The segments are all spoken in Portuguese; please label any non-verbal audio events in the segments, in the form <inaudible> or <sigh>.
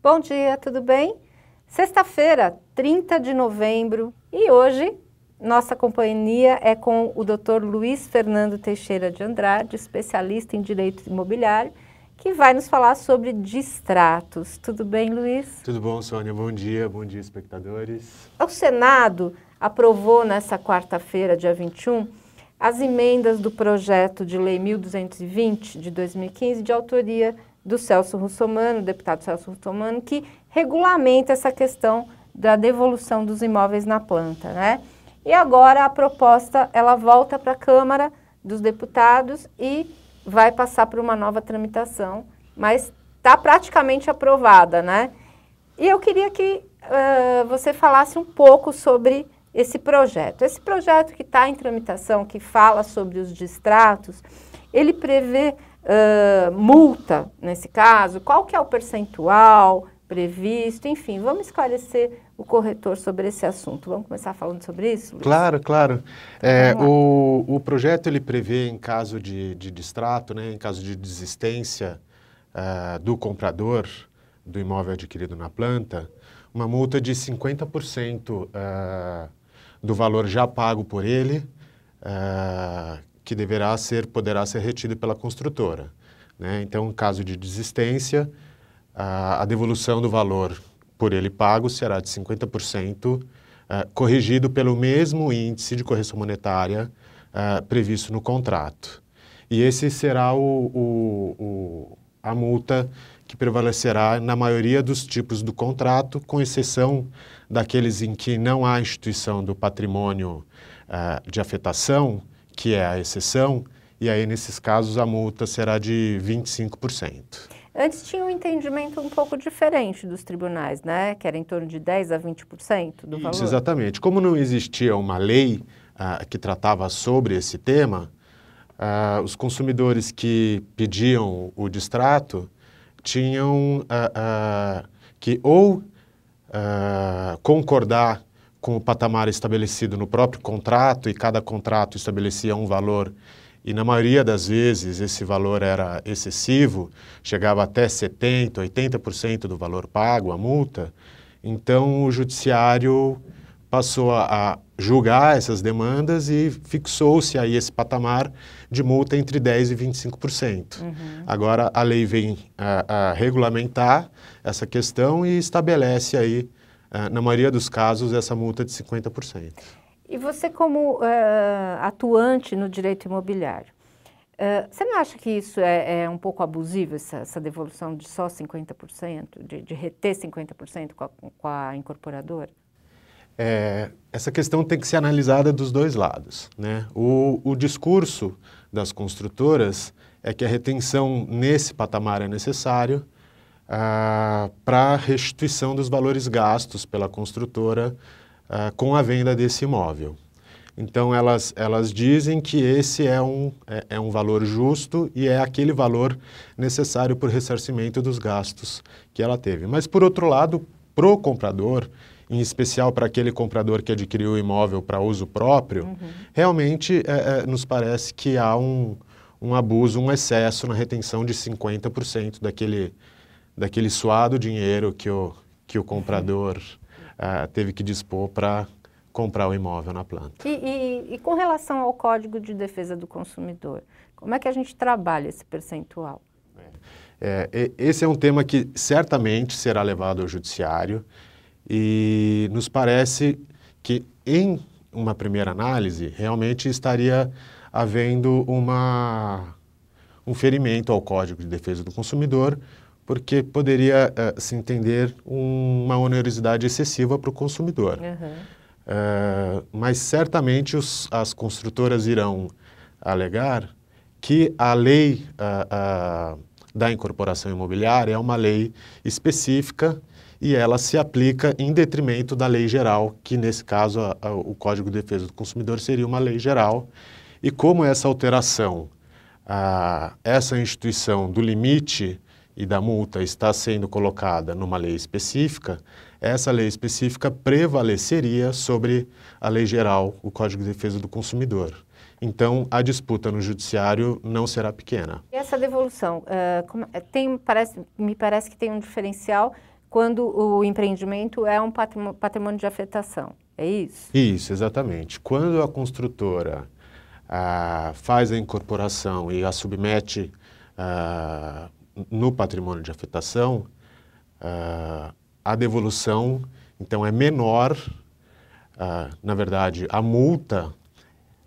Bom dia, tudo bem? Sexta-feira, 30 de novembro, e hoje nossa companhia é com o Dr. Luiz Fernando Teixeira de Andrade, especialista em direito imobiliário, que vai nos falar sobre distratos. Tudo bem, Luiz? Tudo bom, Sônia. Bom dia, bom dia, espectadores. O Senado aprovou nessa quarta-feira, dia 21, as emendas do projeto de lei 1220 de 2015 de autoria do Celso Russomano, deputado Celso Russomano, que regulamenta essa questão da devolução dos imóveis na planta, né? E agora a proposta, ela volta para a Câmara dos Deputados e vai passar por uma nova tramitação, mas está praticamente aprovada, né? E eu queria que uh, você falasse um pouco sobre esse projeto. Esse projeto que está em tramitação, que fala sobre os distratos, ele prevê multa nesse caso, qual que é o percentual previsto, enfim, vamos esclarecer o corretor sobre esse assunto. Vamos começar falando sobre isso? Luiz? Claro, claro. É, o, o projeto ele prevê em caso de, de distrato, né, em caso de desistência uh, do comprador do imóvel adquirido na planta, uma multa de 50% uh, do valor já pago por ele, uh, que deverá ser, poderá ser retido pela construtora. Né? Então, em caso de desistência, a, a devolução do valor por ele pago será de 50%, uh, eh, corrigido pelo mesmo índice de correção monetária uh, previsto no contrato. E esse será o, o, o, a multa que prevalecerá na maioria dos tipos do contrato, com exceção daqueles em que não há instituição do patrimônio uh, de afetação, que é a exceção, e aí nesses casos a multa será de 25%. Antes tinha um entendimento um pouco diferente dos tribunais, né? Que era em torno de 10% a 20% do valor. Isso, exatamente. Como não existia uma lei ah, que tratava sobre esse tema, ah, os consumidores que pediam o distrato tinham ah, que ou concordar com o patamar estabelecido no próprio contrato e cada contrato estabelecia um valor e na maioria das vezes esse valor era excessivo, chegava até 70%, 80% do valor pago, a multa, então o judiciário passou a, julgar essas demandas e fixou-se aí esse patamar de multa entre 10% e 25%. Uhum. Agora a lei vem a, a regulamentar essa questão e estabelece aí ah, na maioria dos casos, essa multa é de 50%. E você, como uh, atuante no direito imobiliário, uh, você não acha que isso é, é um pouco abusivo, essa, essa, devolução de só 50%, de, de reter 50% com a, com a incorporadora? É, essa questão tem que ser analisada dos dois lados. Né? O, o, discurso das construtoras é que a retenção nesse patamar é necessário, ah, para restituição dos valores gastos pela construtora ah, com a venda desse imóvel. Então, elas, elas dizem que esse é um, é, é, um valor justo e é aquele valor necessário para o ressarcimento dos gastos que ela teve. Mas, por outro lado, para o comprador, em especial para aquele comprador que adquiriu o imóvel para uso próprio, uhum. realmente é, é, nos parece que há um, um abuso, um excesso na retenção de 50% daquele, daquele suado dinheiro que o, que o comprador uh, teve que dispor para comprar o imóvel na planta. E, e, e com relação ao Código de Defesa do Consumidor, como é que a gente trabalha esse percentual? É, é, esse é um tema que certamente será levado ao judiciário e nos parece que, em uma primeira análise, realmente estaria havendo uma, um ferimento ao Código de Defesa do Consumidor, porque poderia uh, se entender uma onerosidade excessiva para o consumidor. Uhum. Uh, mas certamente os, as construtoras irão alegar que a lei uh, da incorporação imobiliária é uma lei específica e ela se aplica em detrimento da lei geral, que nesse caso a, a, o Código de Defesa do Consumidor seria uma lei geral. E como essa alteração, essa instituição do limite e da multa está sendo colocada numa lei específica, essa lei específica prevaleceria sobre a lei geral, o Código de Defesa do Consumidor. Então, a disputa no judiciário não será pequena. E essa devolução, uh, tem, parece, me parece que tem um diferencial quando o empreendimento é um patrimônio de afetação, é isso? Isso, exatamente. Quando a construtora uh, faz a incorporação e a submete ah, no patrimônio de afetação, uh, a devolução então é menor, uh, na verdade, a multa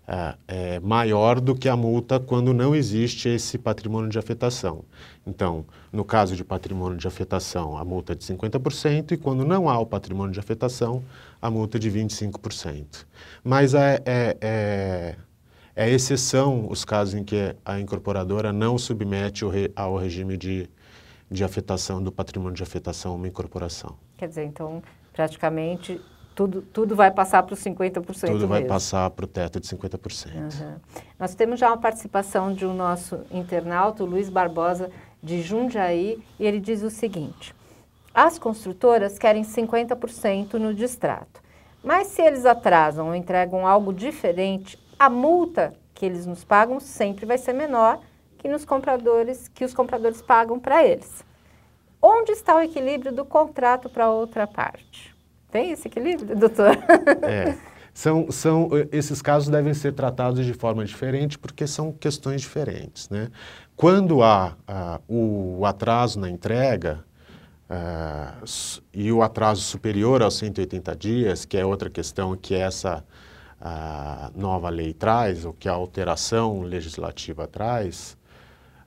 uh, é maior do que a multa quando não existe esse patrimônio de afetação. Então, no caso de patrimônio de afetação, a multa é de 50% e quando não há o patrimônio de afetação, a multa é de 25%. Mas é, é, é é exceção os casos em que a incorporadora não submete ao regime de, de afetação, do patrimônio de afetação, uma incorporação. Quer dizer, então, praticamente tudo, tudo vai passar para os 50%. Tudo mesmo. vai passar para o teto de 50%. Uhum. Nós temos já uma participação de um nosso internauta, o Luiz Barbosa, de Jundiaí, e ele diz o seguinte: as construtoras querem 50% no distrato. Mas se eles atrasam ou entregam algo diferente, a multa que eles nos pagam sempre vai ser menor que nos compradores que os compradores pagam para eles. Onde está o equilíbrio do contrato para outra parte? Tem esse equilíbrio, doutor? <laughs> É. São, são, esses casos devem ser tratados de forma diferente porque são questões diferentes. Né? Quando há o atraso na entrega ah, e o atraso superior aos 180 dias, que é outra questão que é essa a nova lei traz, o que a alteração legislativa traz,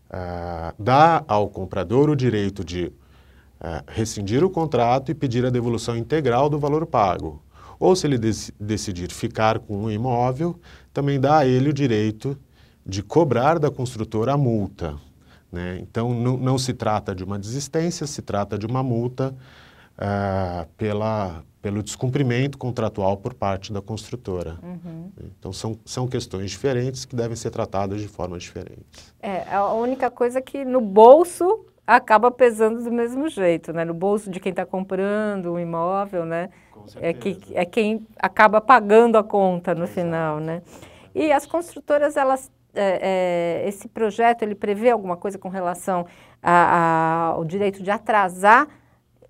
eh, dá ao comprador o direito de eh, rescindir o contrato e pedir a devolução integral do valor pago. Ou, se ele dec decidir ficar com o um imóvel, também dá a ele o direito de cobrar da construtora a multa. Né? Então, não, não se trata de uma desistência, se trata de uma multa eh, pela, pelo descumprimento contratual por parte da construtora. Uhum. Então, são, são questões diferentes que devem ser tratadas de forma diferente. É, a única coisa é que no bolso acaba pesando do mesmo jeito, né? No bolso de quem está comprando um imóvel, né? É, que, é quem acaba pagando a conta no final, né? E as construtoras, elas, é, é, esse projeto, ele prevê alguma coisa com relação ao direito de atrasar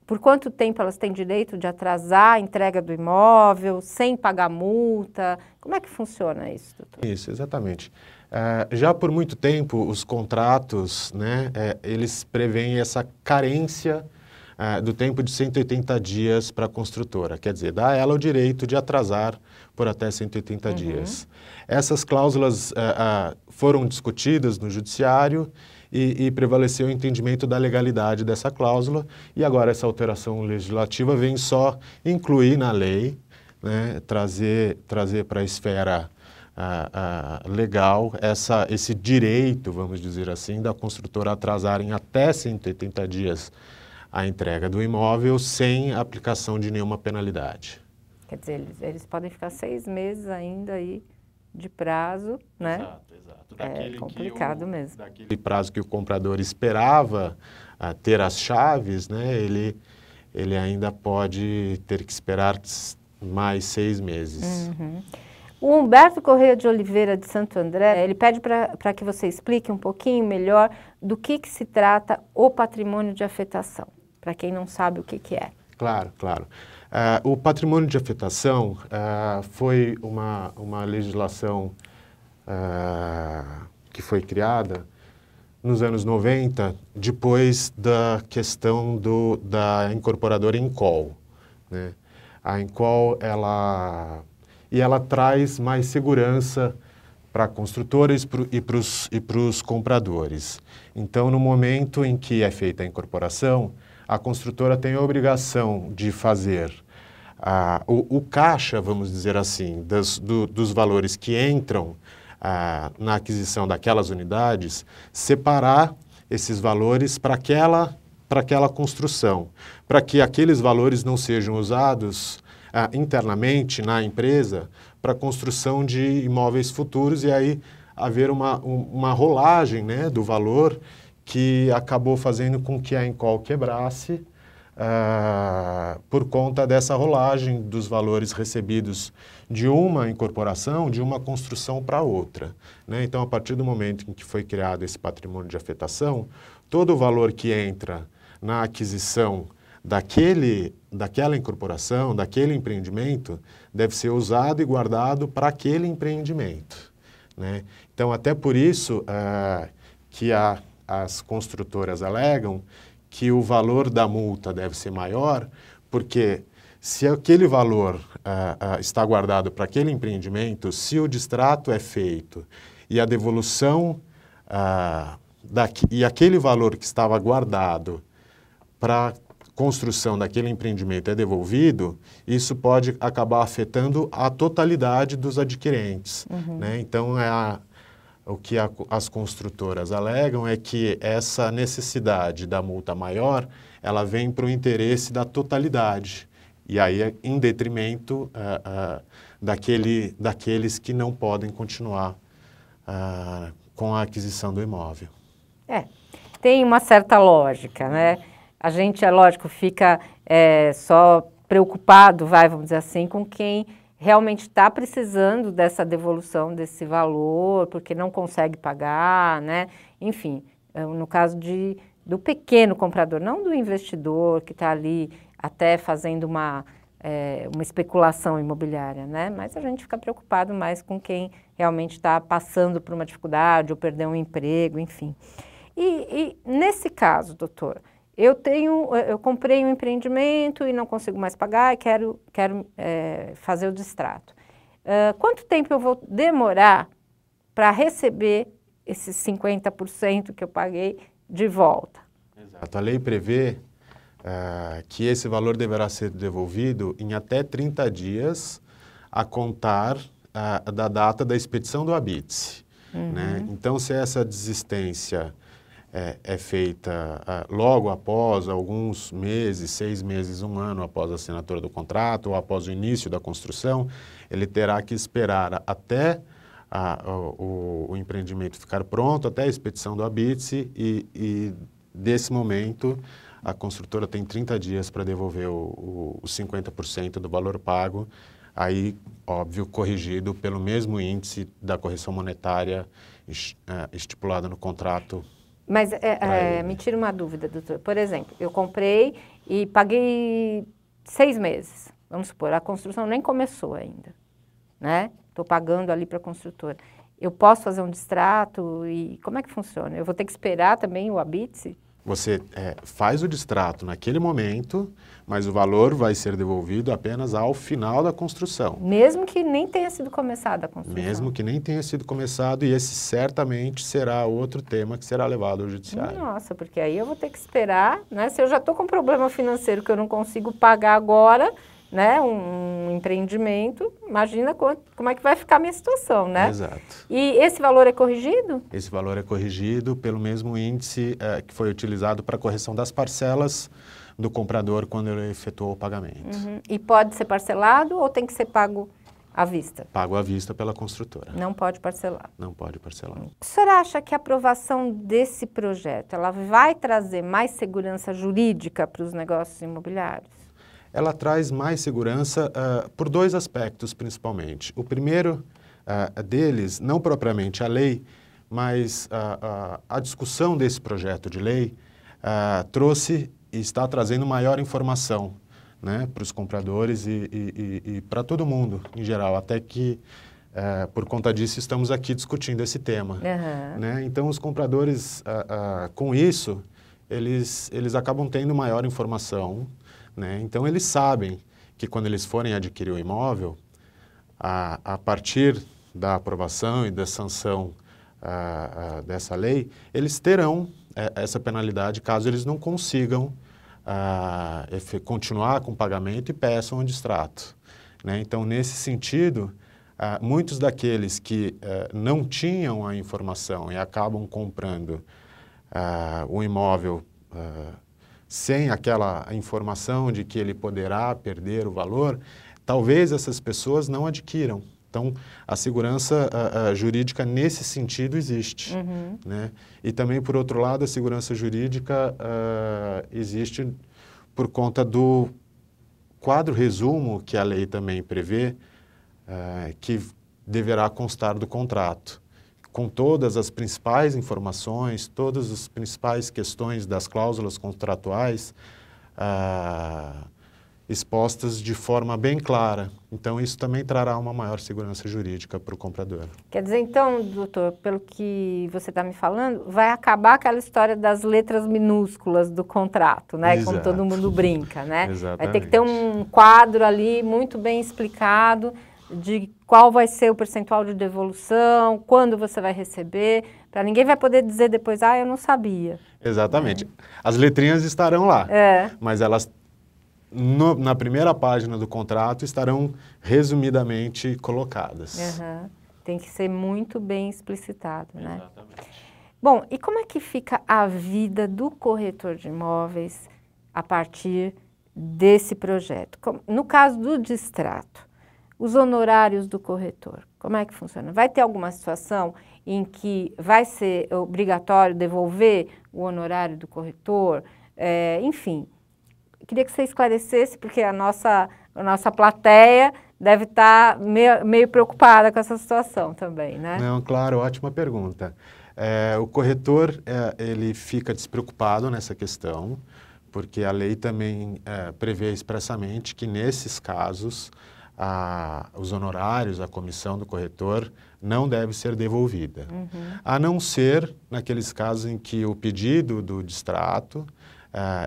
por quanto tempo elas têm direito de atrasar a entrega do imóvel, sem pagar multa? Como é que funciona isso, doutor? Isso, exatamente. É, já por muito tempo, os contratos, né, é, eles preveem essa carência é, do tempo de 180 dias para a construtora. Quer dizer, dá a ela o direito de atrasar por até 180 uhum. dias. Essas cláusulas é, foram discutidas no judiciário e, e, prevaleceu o entendimento da legalidade dessa cláusula e agora essa alteração legislativa vem só incluir na lei, né, trazer, trazer para a esfera ah, ah, legal essa, esse direito, vamos dizer assim, da construtora atrasarem até 180 dias a entrega do imóvel sem aplicação de nenhuma penalidade. Quer dizer, eles, eles podem ficar seis meses ainda aí. E de prazo, né? Exato, exato. É daquele é complicado o, mesmo. Daquele prazo que o comprador esperava ah, ter as chaves, né? Ele, ele ainda pode ter que esperar mais seis meses. Uhum. O Humberto Correia de Oliveira de Santo André, ele pede para que você explique um pouquinho melhor do que, que se trata o patrimônio de afetação, para quem não sabe o que, que é. Claro, claro. Uh, o patrimônio de afetação uh, foi uma, uma legislação uh, que foi criada nos anos 90, depois da questão do, da incorporadora Incol. Né? A Incol, ela... E ela traz mais segurança para construtores e para os compradores. Então, no momento em que é feita a incorporação, a construtora tem a obrigação de fazer o, o, caixa, vamos dizer assim, das, do, dos valores que entram na aquisição daquelas unidades, separar esses valores para aquela, para aquela construção, para que aqueles valores não sejam usados internamente na empresa para construção de imóveis futuros e aí haver uma, uma rolagem né, do valor que acabou fazendo com que a Encol quebrasse ah, por conta dessa rolagem dos valores recebidos de uma incorporação, de uma construção para outra. Né? Então, a partir do momento em que foi criado esse patrimônio de afetação, todo o valor que entra na aquisição daquele, daquela incorporação, daquele empreendimento, deve ser usado e guardado para aquele empreendimento. Né? Então, até por isso ah, que a as construtoras alegam que o valor da multa deve ser maior, porque se aquele valor uh, uh, está guardado para aquele empreendimento, se o distrato é feito e a devolução uh, daqui, e aquele valor que estava guardado para construção daquele empreendimento é devolvido, isso pode acabar afetando a totalidade dos adquirentes. Uhum. Né? Então, é a, o que a, as construtoras alegam é que essa necessidade da multa maior, ela vem para o interesse da totalidade. E aí, é em detrimento uh, uh, daquele, daqueles que não podem continuar uh, com a aquisição do imóvel. É, tem uma certa lógica, né? A gente, é lógico, fica é, só preocupado, vai, vamos dizer assim, com quem realmente está precisando dessa devolução desse valor, porque não consegue pagar, né? Enfim, eh, no caso de, do pequeno comprador, não do investidor que está ali até fazendo uma, é, uma especulação imobiliária, né? Mas a gente fica preocupado mais com quem realmente está passando por uma dificuldade ou perdeu um emprego, enfim. E, e nesse caso, doutor, eu tenho, eh, eu comprei um empreendimento e não consigo mais pagar e quero, quero é, fazer o distrato. Uh, quanto tempo eu vou demorar para receber esses 50% que eu paguei de volta? Exato. A lei prevê uh, que esse valor deverá ser devolvido em até 30 dias a contar uh, da data da expedição do habite. Né? Uhum. Né? Então, se essa desistência é, é feita ah, logo após alguns meses, seis meses, um ano após a assinatura do contrato ou após o início da construção, ele terá que esperar até a, ah, o, o, empreendimento ficar pronto, até a expedição do ABITSE e, e desse momento a construtora tem 30 dias para devolver os 50% do valor pago, aí, óbvio, corrigido pelo mesmo índice da correção monetária ah, estipulada no contrato mas é, é, me tira uma dúvida, doutor. Por exemplo, eu comprei e paguei seis meses. Vamos supor, a construção nem começou ainda, né? Estou pagando ali para a construtora. Eu posso fazer um distrato e como é que funciona? Eu vou ter que esperar também o habite? Você é, faz o distrato naquele momento, mas o valor vai ser devolvido apenas ao final da construção. Mesmo que nem tenha sido começada a construção. Mesmo que nem tenha sido começado, e esse certamente será outro tema que será levado ao judiciário. Nossa, porque aí eu vou ter que esperar, né? Se eu já estou com um problema financeiro que eu não consigo pagar agora, né, um empreendimento, imagina quanto, como é que vai ficar a minha situação, né? Exato. E esse valor é corrigido? Esse valor é corrigido pelo mesmo índice é, que foi utilizado para correção das parcelas do comprador quando ele efetuou o pagamento. Uhum. E pode ser parcelado ou tem que ser pago à vista? Pago à vista pela construtora. Não pode parcelar? Não pode parcelar. O senhor acha que a aprovação desse projeto, ela vai trazer mais segurança jurídica para os negócios imobiliários? ela traz mais segurança uh, por dois aspectos, principalmente. O primeiro uh, deles, não propriamente a lei, mas uh, a discussão desse projeto de lei trouxe e está trazendo maior informação né, para os compradores e, e, e, e para todo mundo em geral, até que por conta disso, estamos aqui discutindo esse tema. Uhum. Né? Então, os compradores, com isso, eles, eles acabam tendo maior informação né? Então, eles sabem que quando eles forem adquirir o imóvel, a, a partir da aprovação e da sanção a, a, dessa lei, eles terão é, essa penalidade caso eles não consigam continuar com o pagamento e peçam um distrato. Né? Então, nesse sentido, muitos daqueles que é, não tinham a informação e acabam comprando o imóvel sem aquela informação de que ele poderá perder o valor, talvez essas pessoas não adquiram. Então, a segurança a, a jurídica nesse sentido existe. Uhum. Né? E também, por outro lado, a segurança jurídica uh, existe por conta do quadro resumo que a lei também prevê, uh, que deverá constar do contrato com todas as principais informações, todas as principais questões das cláusulas contratuais ah, expostas de forma bem clara. Então, isso também trará uma maior segurança jurídica para o comprador. Quer dizer, então, doutor, pelo que você está me falando, vai acabar aquela história das letras minúsculas do contrato, né? Exato. Como todo mundo brinca, né? Exatamente. <laughs> Vai ter que ter um quadro ali muito bem explicado de qual vai ser o percentual de devolução, quando você vai receber, para ninguém vai poder dizer depois, ah, eu não sabia. Exatamente. É. As letrinhas estarão lá, é. mas elas, no, na primeira página do contrato, estarão resumidamente colocadas. Uhum. Tem que ser muito bem explicitado, né? Exatamente. Bom, e como é que fica a vida do corretor de imóveis a partir desse projeto? No caso do distrato, os honorários do corretor. Como é que funciona? Vai ter alguma situação em que vai ser obrigatório devolver o honorário do corretor? É, enfim, queria que você esclarecesse, porque a nossa, a nossa plateia deve estar meio, meio preocupada com essa situação também, né? Não, claro, ótima pergunta. É, o corretor, é, ele fica despreocupado nessa questão, porque a lei também prevê expressamente que nesses casos a, os honorários, a comissão do corretor, não deve ser devolvida. Uhum. A não ser naqueles casos em que o pedido do distrato uh,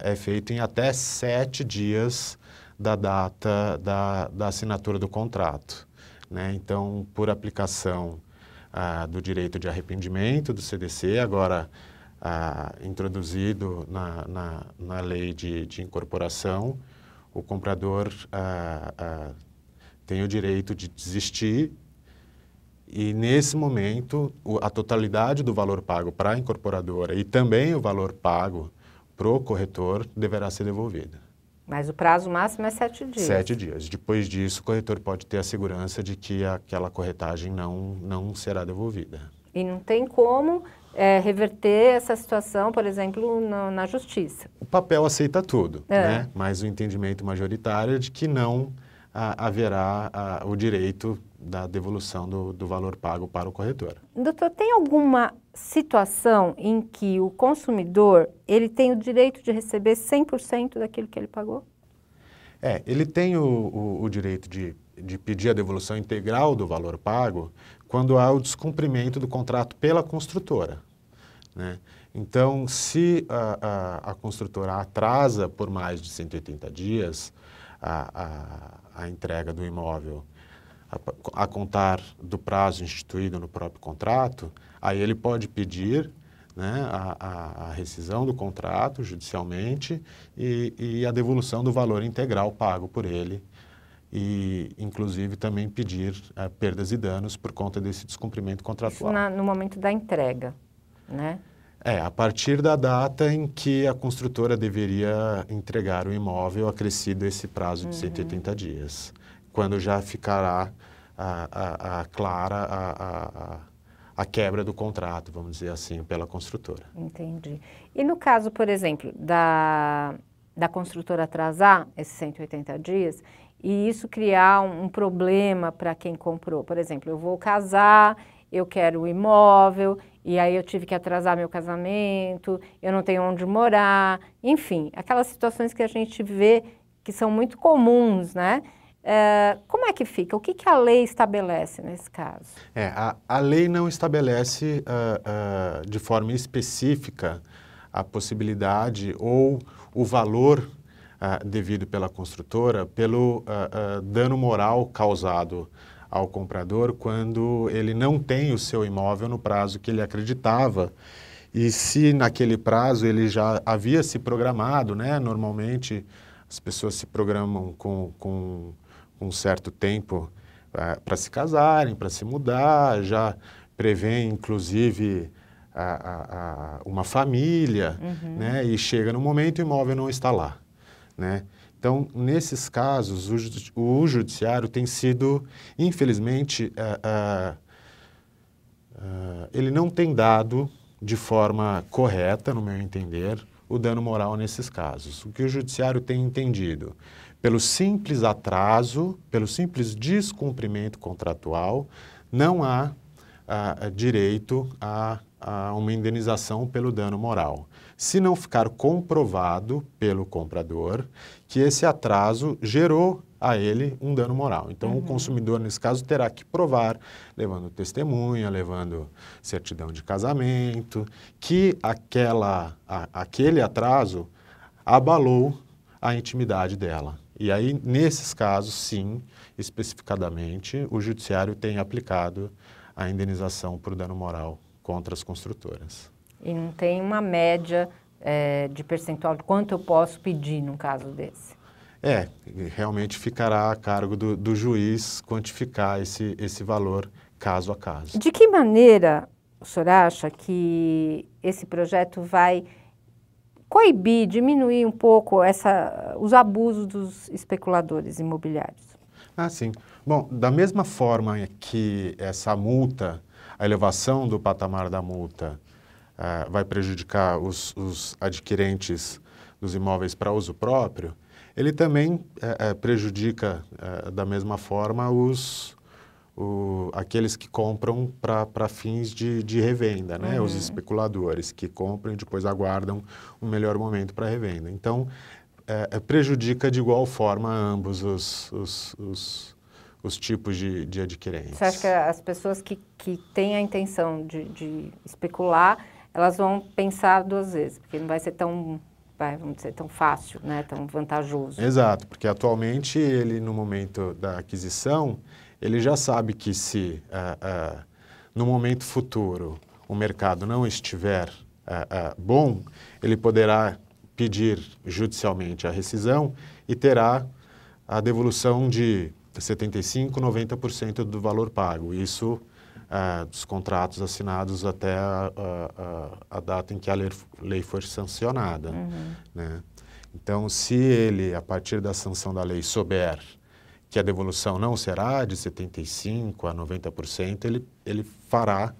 é feito em até sete dias da data da, da assinatura do contrato. Né? Então, por aplicação uh, do direito de arrependimento do CDC, agora uh, introduzido na, na, na lei de, de incorporação, o comprador ah, tem o direito de desistir e nesse momento a totalidade do valor pago para a incorporadora e também o valor pago para o corretor deverá ser devolvida. Mas o prazo máximo é sete dias. Sete dias. Depois disso, o corretor pode ter a segurança de que aquela corretagem não, não será devolvida. E não tem como é, reverter essa situação, por exemplo, na, na justiça. O papel aceita tudo, é. né? mas o entendimento majoritário é de que não haverá o direito da devolução do, do valor pago para o corretor. Doutor, tem alguma situação em que o consumidor ele tem o direito de receber 100% daquilo que ele pagou? É, ele tem o, o, o direito de, de pedir a devolução integral do valor pago quando há o descumprimento do contrato pela construtora. Né? Então, se a, a, a construtora atrasa por mais de 180 dias a a entrega do imóvel a, a contar do prazo instituído no próprio contrato, aí ele pode pedir né, a, a, rescisão do contrato judicialmente e, e, a devolução do valor integral pago por ele e, inclusive, também pedir uh, perdas e danos por conta desse descumprimento contratual. Na, no momento da entrega, né? É, a partir da data em que a construtora deveria entregar o imóvel acrescido esse prazo de uhum. 180 dias, quando já ficará a, a, a clara a, a quebra do contrato, vamos dizer assim, pela construtora. Entendi. E no caso, por exemplo, da, da construtora atrasar esses 180 dias e isso criar um, um problema para quem comprou. Por exemplo, eu vou casar, eu quero o imóvel e aí eu tive que atrasar meu casamento, eu não tenho onde morar, enfim, aquelas situações que a gente vê que são muito comuns, né? É, como é que fica? O que, que a lei estabelece nesse caso? É, a, a lei não estabelece uh, uh, de forma específica a possibilidade ou o valor uh, devido pela construtora pelo dano moral causado ao comprador quando ele não tem o seu imóvel no prazo que ele acreditava. E se naquele prazo ele já havia se programado, né? Normalmente as pessoas se programam com, com um certo tempo eh, para se casarem, para se mudar, já prevê inclusive a, a, a uma família, uhum. né? E chega no momento o imóvel não está lá, né? Então, nesses casos, o, judiciário tem sido, infelizmente, uh, uh, ele não tem dado de forma correta, no meu entender, o dano moral nesses casos. O que o judiciário tem entendido? Pelo simples atraso, pelo simples descumprimento contratual, não há uh, direito a, a uma indenização pelo dano moral. Se não ficar comprovado pelo comprador que esse atraso gerou a ele um dano moral. Então, uhum. o consumidor, nesse caso, terá que provar, levando testemunha, levando certidão de casamento, que aquela, a, aquele atraso abalou a intimidade dela. E aí, nesses casos, sim, especificadamente, o judiciário tem aplicado a indenização por dano moral contra as construtoras. E não tem uma média é, de percentual de quanto eu posso pedir num caso desse? É, realmente ficará a cargo do, do juiz quantificar esse, esse valor caso a caso. De que maneira o senhor acha que esse projeto vai coibir, diminuir um pouco essa, os abusos dos especuladores imobiliários? Ah, sim. Bom, da mesma forma que essa multa, a elevação do patamar da multa uh, vai prejudicar os, os, adquirentes dos imóveis para uso próprio, ele também uh, prejudica eh, da mesma forma os, o, aqueles que compram para fins de, de revenda, né? Uhum. os especuladores que compram e depois aguardam um melhor momento para revenda. Então, é, é, prejudica de igual forma ambos os, os, os, os tipos de, de adquirentes. Você acha que as pessoas que, que têm a intenção de, de especular elas vão pensar duas vezes, porque não vai ser tão vamos dizer, tão fácil, né, tão vantajoso. Exato, porque atualmente ele, no momento da aquisição, ele já sabe que se uh, uh, no momento futuro o mercado não estiver uh, bom, ele poderá pedir judicialmente a rescisão e terá a devolução de 75%, 90% do valor pago. Isso é, dos contratos assinados até a, a, a, data em que a lei, lei for sancionada. Uhum. Né? Então, se ele, a partir da sanção da lei, souber que a devolução não será de 75% a 90%, ele, ele fará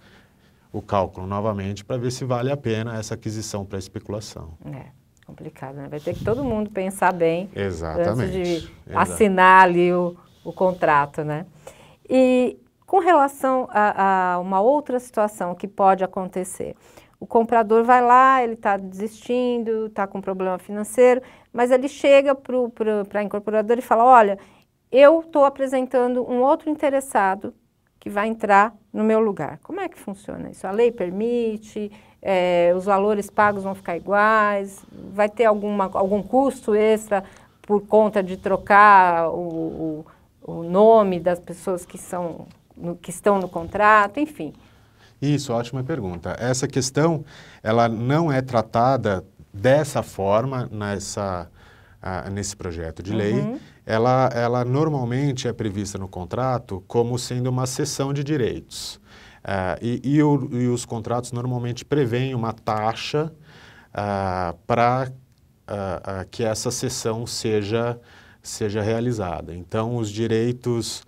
o cálculo novamente para ver se vale a pena essa aquisição para especulação. É complicado, né? Vai ter que todo mundo pensar bem antes de assinar ali o, o contrato, né? E com relação a, a uma outra situação que pode acontecer, o comprador vai lá, ele está desistindo, está com problema financeiro, mas ele chega para a incorporadora e fala, olha, eu estou apresentando um outro interessado que vai entrar no meu lugar. Como é que funciona isso? A lei permite? É, os valores pagos vão ficar iguais? Vai ter alguma, algum custo extra por conta de trocar o, o, o nome das pessoas que são no, que estão no contrato, enfim. Isso, ótima pergunta. Essa questão, ela não é tratada dessa forma nessa, nesse projeto de lei. Uhum. Ela, ela normalmente é prevista no contrato como sendo uma cessão de direitos. É, e, e, o, e, os contratos normalmente preveem uma taxa é, para é, que essa cessão seja, seja realizada. Então, os direitos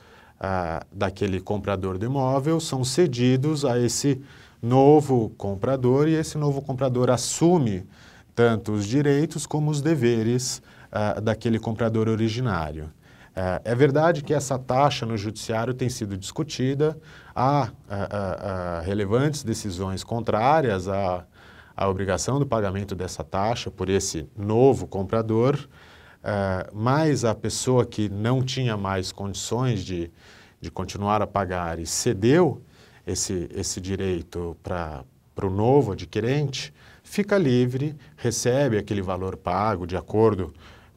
daquele comprador do imóvel são cedidos a esse novo comprador e esse novo comprador assume tanto os direitos como os deveres ah, daquele comprador originário. É, é verdade que essa taxa no judiciário tem sido discutida, há relevantes decisões contrárias à, à obrigação do pagamento dessa taxa por esse novo comprador, uh, é, mais a pessoa que não tinha mais condições de, de continuar a pagar e cedeu esse, esse direito para o novo adquirente, fica livre, recebe aquele valor pago de acordo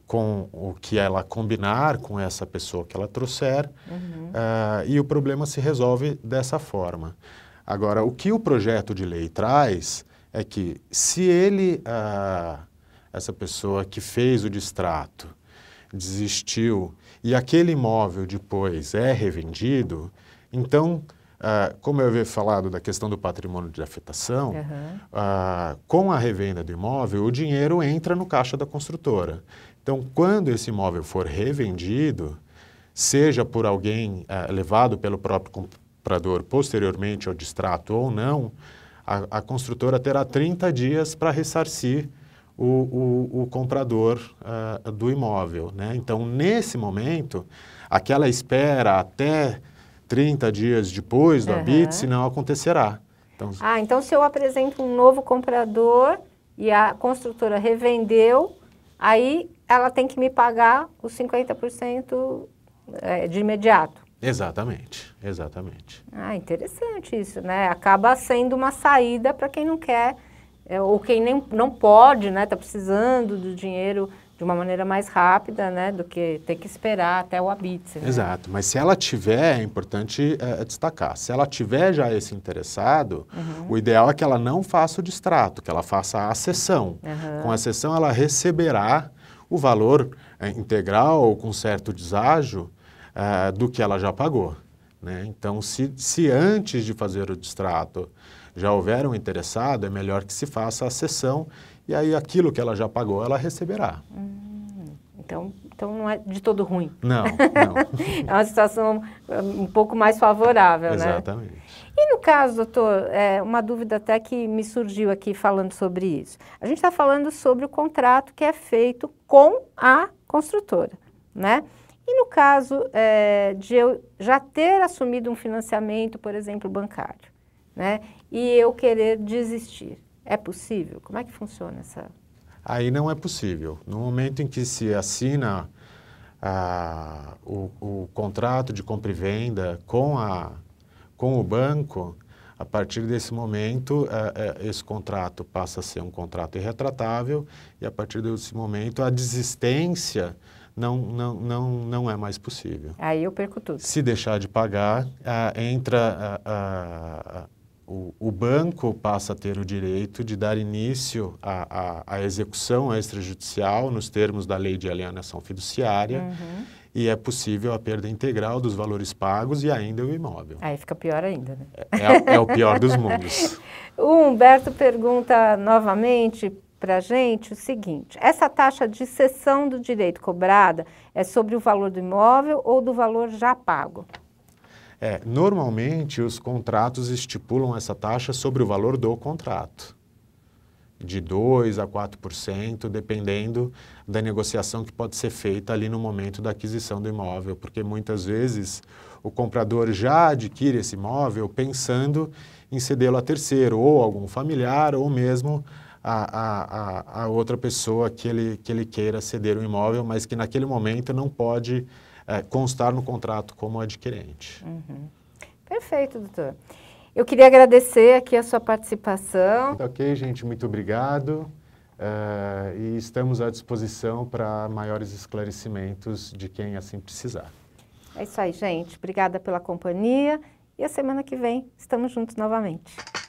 com o que ela combinar com essa pessoa que ela trouxer uhum. uh, e o problema se resolve dessa forma. Agora, o que o projeto de lei traz é que se ele uh, essa pessoa que fez o distrato desistiu e aquele imóvel depois é revendido, então, ah, como eu havia falado da questão do patrimônio de afetação, uhum. com a revenda do imóvel, o dinheiro entra no caixa da construtora. Então, quando esse imóvel for revendido, seja por alguém ah, levado pelo próprio comprador posteriormente ao distrato ou não, a, a construtora terá 30 dias para ressarcir o, o, o comprador uh, do imóvel. Né? Então, nesse momento, aquela espera até 30 dias depois do uhum. se não acontecerá. Então, ah, então se eu apresento um novo comprador e a construtora revendeu, aí ela tem que me pagar os 50% é, de imediato. Exatamente, exatamente. Ah, interessante isso, né? Acaba sendo uma saída para quem não quer é, ou quem nem, não pode, né, está precisando do dinheiro de uma maneira mais rápida, né, do que ter que esperar até o habite. Né? Exato, mas se ela tiver, é importante é, é destacar, se ela tiver já esse interessado, uhum. o ideal é que ela não faça o distrato, que ela faça a cessão. Uhum. Com a cessão ela receberá o valor é, integral ou com certo deságio é, do que ela já pagou. Né? Então, se, se antes de fazer o distrato já houver um interessado, é melhor que se faça a sessão e aí aquilo que ela já pagou, ela receberá. Hum, então, então não é de todo ruim. Não, <laughs> não. é uma situação hum, um pouco mais favorável, né? Exatamente. E no caso, doutor, é uma dúvida até que me surgiu aqui falando sobre isso. A gente está falando sobre o contrato que é feito com a construtora, né? E no caso é, de eu já ter assumido um financiamento, por exemplo, bancário, né? e eu querer desistir. É possível? Como é que funciona essa? Aí não é possível. No momento em que se assina ah, o, o, contrato de compra e venda com, a, com o banco, a partir desse momento, ah, esse contrato passa a ser um contrato irretratável e, a partir desse momento, a desistência não, não, não, não é mais possível. Aí eu perco tudo. Se deixar de pagar, ah, entra ah, ah, o, o, banco passa a ter o direito de dar início à, execução extrajudicial nos termos da lei de alienação fiduciária uhum. e é possível a perda integral dos valores pagos e ainda o imóvel. Aí fica pior ainda, né? É, é, é o é pior dos mundos. O <laughs> Humberto pergunta novamente para a gente o seguinte: essa taxa de cessão do direito cobrada é sobre o valor do imóvel ou do valor já pago? É, normalmente, os contratos estipulam essa taxa sobre o valor do contrato, de 2% a 4%, dependendo da negociação que pode ser feita ali no momento da aquisição do imóvel, porque muitas vezes o comprador já adquire esse imóvel pensando em cedê-lo a terceiro, ou algum familiar, ou mesmo a, a, a outra pessoa que ele, que ele queira ceder o imóvel, mas que naquele momento não pode é, constar no contrato como adquirente. Uhum. Perfeito, doutor. Eu queria agradecer aqui a sua participação. Ok, gente, muito obrigado. Uh, e estamos à disposição para maiores esclarecimentos de quem assim precisar. É isso aí, gente. Obrigada pela companhia e a semana que vem estamos juntos novamente.